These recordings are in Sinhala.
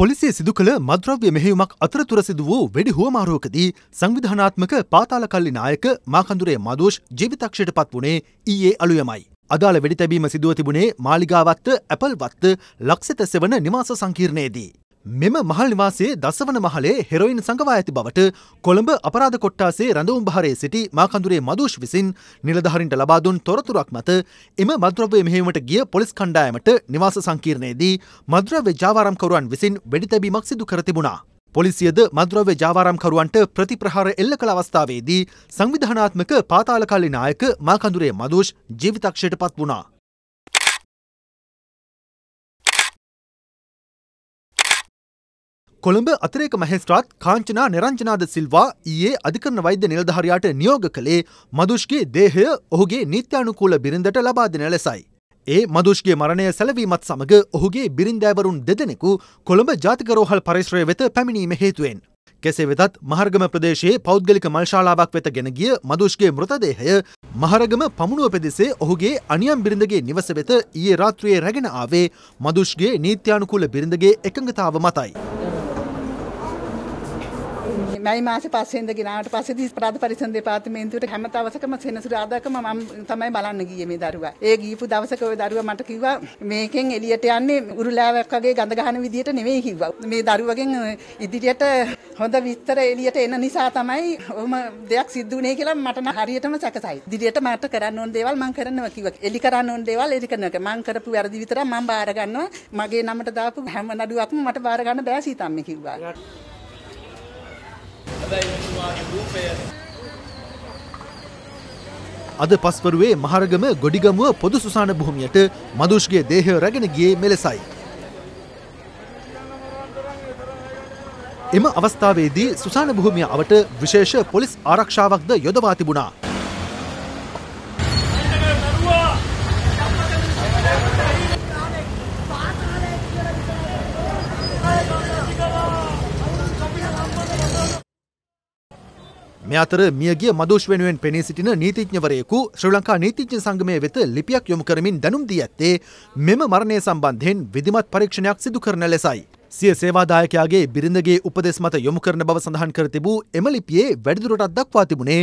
පොලිසිය සිදු කළ මද්‍රව්‍ය මෙහෙයුමක් අතරතුර සිදු වූ වැඩි හුවමාරුවකදී සංවිධානාත්මක පාතාල කල්ලි නායක මාකඳුරේ මදෝෂ් ජීවිතක්ෂයට පත් වුණේ ඊයේ අලුයමයි. අදාළ වෙඩි තැබීම සිදුව තිබුණේ මාලිගාවත්ත ඇපල්වත්ත ලක්ෂිත සෙවන නිවාස සංකීර්ණයේදී. මෙම මහල් නිවාසයේ දසවන මහලේ හෙරොයින් සඟවා ඇති බවට කොළඹ අපරාධ කොට්ටාසේ රඳවුම් භාරයේ සිටි මාකඳුරේ මදූෂ් විසින් නිලධාරීන්ට ලබා දුන් තොරතුරක් මත එම මද්‍රව්‍ය මෙහෙයුමට ගිය පොලිස් කණ්ඩායමට නිවාස සංකීර්ණයේදී මද්‍රව්‍ය ජාවාරම්කරුවන් විසින් වෙඩි තැබීමක් සිදු කර තිබුණා. පොලිසියද මද්‍රව්‍ය ජාවාරම්කරුවන්ට ප්‍රතිප්‍රහාර එල්ල කළ අවස්ථාවේදී සංවිධානාත්මක පාතාලකාලී නායක මාකඳුරේ මදූෂ් ජීවිතක්ෂයට පත් වුණා. කොළඹ අතරේක මහෙස්ත්‍රාත් කාංචනා නිරංජනාද සිල්වා ඊයේ අධිකරණ වෛද්‍ය නිලධාරයාට නියෝග කළේ මදුෂ්ගේ දේහය ඔහුගේ නිත්‍යානුකූල බිරිඳට ලබා දෙන ලෙසයි. ඒ මදුෂ්ගේ මරණය සැලවීමත් සමඟ ඔහුගේ බිරින්දෑවරුන් දෙදෙනෙකු කොළඹ ජාතිකරෝහල් පරිශ්‍රය වෙත පැමිණීම හේතුවෙන්. කෙසේ වෙතත් මහර්ගම ප්‍රදේශයේ පෞද්ගලික මල්ශාලාවක් වෙත ගෙන ගිය මදුෂ්ගේ මෘතදේහය මහරගම පමුණුව පෙදෙසේ ඔහුගේ අනියම් බිරිඳගේ නිවස වෙත ඊයේ රාත්‍රියේ රැගෙන ආවේ මදුෂ්ගේ නීත්‍යානුකූල බිරිඳගේ එකඟතාව මතයි. මැයි මාස පස්සෙන්ද ගෙනාවට පස්සේ ප්‍රාධ පරිසන් දෙපාර්තමේන්තුවට හැම දවසකම සෙනසුරාදාකම මම තමයි බලන්න ගියේ මේ දරුවා. ඒ ගියපු දවසක ওই දරුවා මට කිව්වා මේකෙන් එළියට යන්නේ උරුලෑවක් වගේ ගඳ ගහන විදියට නෙවෙයි කිව්වා. මේ දරුවගෙන් ඉදිරියට හොඳ විස්තර එළියට එන නිසා තමයි ඔහොම දෙයක් සිද්ධ වුණේ කියලා මට හරියටම සැකසයි. ඉදිරියට මට කරන්න ඕන දේවල් මම කරනවා කිව්වා. එලි කරන්න ඕන දේවල් එලි කරනවා. මම කරපු වැරදි විතරක් මම බාර ගන්නවා. මගේ නමට දාපු හැම නඩුවක්ම මට බාර ගන්න බෑ සීතම්ම කිව්වා. හොඳයි මෙතුමාගේ රූපය. අද පස්වරුවේ මහරගම ගොඩිගමුව පොදු සුසාන භූමියට මදුෂ්ගේ දේහය රැගෙන ගියේ මෙලෙසයි. එම අවස්ථාවේදී සුසාන භූමිය අවට විශේෂ පොලිස් ආරක්ෂාවක්ද යොදවා තිබුණා. මේ අතර මියගිය මදෝෂ් වෙනුවෙන් පෙනී සිටින නීතිඥවරයෙකු ශ්‍රී ලංකා නීතිඥ සංගමය වෙත ලිපියක් යොමු කරමින් දැනුම් දී ඇත්තේ මෙම මරණය සම්බන්ධයෙන් විධිමත් පරීක්ෂණයක් සිදු කරන ලෙසයි. සිය සේවාදායකයාගේ බිරිඳගේ උපදෙස් මත යොමු කරන බව සඳහන් කර තිබූ එම ලිපියේ වැඩිදුරටත් දක්වා තිබුණේ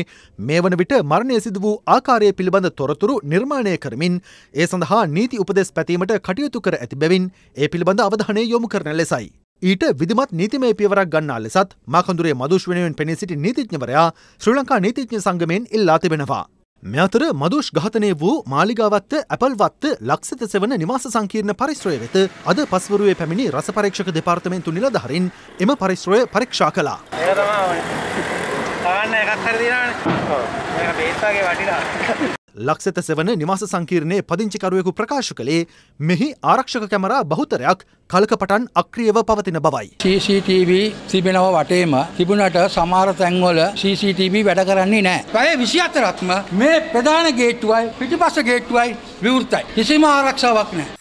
මේ වන විට මරණය සිදු වූ ආකාරය පිළිබඳ තොරතුරු නිර්මාණය කරමින් ඒ සඳහා නීති උපදෙස් පැතීමට කටයුතු කර ඇති බැවින් ඒ පිළිබඳ අවධානය යොමු කරන ලෙසයි. ඊට විදිමත් නීතිමය පියවරක් ගන්නා ලෙසත් මාකඳුරේ මදුෂ් වෙනුවෙන් පෙනී සිටි නීතිඥවරයා ශ්‍රී ලංකා නීතිඥ සංගමයෙන් ඉල්ලා තිබෙනවා. මෙතර මදුෂ් ඝාතනය වූ මාලිගාවත්ත ඇපල්වත්ත ලක්ෂත සෙවන නිවාස සංකීර්ණ පරිශ්‍රය වෙත අද පස්වරුවේ පැමිණි රස පරීක්ෂක දෙපාර්තමේන්තු නිලධහරින් එම පරිශ්‍රය පරීක්ෂා කළා. ඒකම ආන්න එකක් හරි දිනවනේ. මේක බේත් වගේ වටිනවා. ලක්සත සෙවන නිවාස සංකීර්ණයේ පදිංචිකරුවෙකු ප්‍රකාශ කළේ මෙහි ආරක්ෂක කැමරා බහුතරයක් කලකපටන් අක්‍රියව පවතින බවයි. CCTV තිබෙනව වටේම තිබුණට සමහර තැන්වල CCTV වැඩ කරන්නේ නැහැ. පැය 24ක්ම මේ ප්‍රධාන ගේට්ටුවයි පිටිපස්ස ගේට්ටුවයි විවෘතයි. කිසිම ආරක්ෂාවක් නැහැ.